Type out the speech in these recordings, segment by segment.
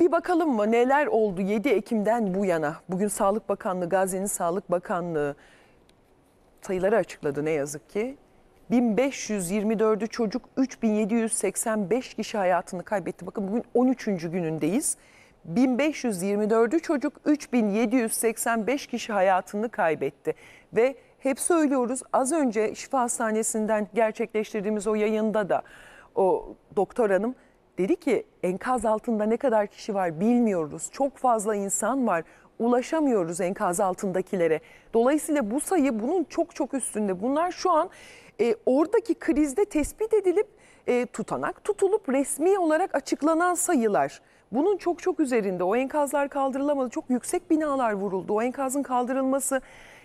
Bir bakalım mı neler oldu 7 Ekim'den bu yana? Bugün Sağlık Bakanlığı, Gazze'nin Sağlık Bakanlığı sayıları açıkladı ne yazık ki. 1524'ü çocuk 3785 kişi hayatını kaybetti. Bakın bugün 13. günündeyiz. 1524'ü çocuk 3785 kişi hayatını kaybetti. Ve hep söylüyoruz az önce Şifa Hastanesi'nden gerçekleştirdiğimiz o yayında da o doktor hanım Dedi ki enkaz altında ne kadar kişi var bilmiyoruz. Çok fazla insan var. Ulaşamıyoruz enkaz altındakilere. Dolayısıyla bu sayı bunun çok çok üstünde. Bunlar şu an e, oradaki krizde tespit edilip e, tutanak tutulup resmi olarak açıklanan sayılar. Bunun çok çok üzerinde o enkazlar kaldırılamadı. Çok yüksek binalar vuruldu. O enkazın kaldırılması,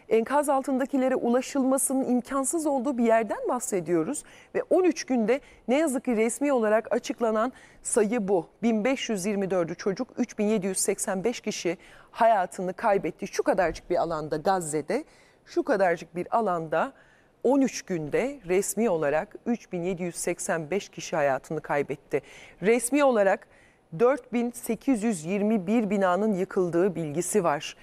enkaz altındakilere ulaşılmasının imkansız olduğu bir yerden bahsediyoruz. Ve 13 günde ne yazık ki resmi olarak açıklanan sayı bu. 1524'ü çocuk, 3785 kişi hayatını kaybetti. Şu kadarcık bir alanda Gazze'de, şu kadarcık bir alanda 13 günde resmi olarak 3785 kişi hayatını kaybetti. Resmi olarak 4821 binanın yıkıldığı bilgisi var.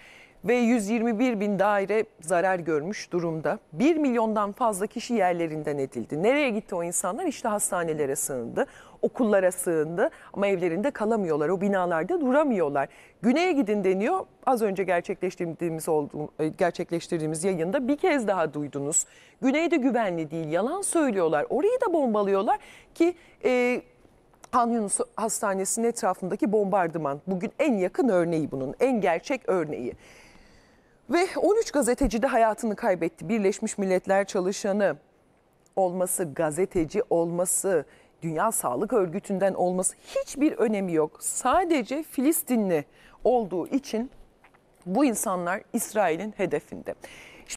Ve 121 bin daire zarar görmüş durumda. 1 milyondan fazla kişi yerlerinden edildi. Nereye gitti o insanlar? İşte hastanelere sığındı, okullara sığındı ama evlerinde kalamıyorlar. O binalarda duramıyorlar. Güney'e gidin deniyor. Az önce gerçekleştirdiğimiz, e, gerçekleştirdiğimiz yayında bir kez daha duydunuz. Güney'de güvenli değil, yalan söylüyorlar. Orayı da bombalıyorlar ki... E, Han Yunus Hastanesi'nin etrafındaki bombardıman. Bugün en yakın örneği bunun, en gerçek örneği. Ve 13 gazeteci de hayatını kaybetti. Birleşmiş Milletler çalışanı olması, gazeteci olması, Dünya Sağlık Örgütü'nden olması hiçbir önemi yok. Sadece Filistinli olduğu için bu insanlar İsrail'in hedefinde.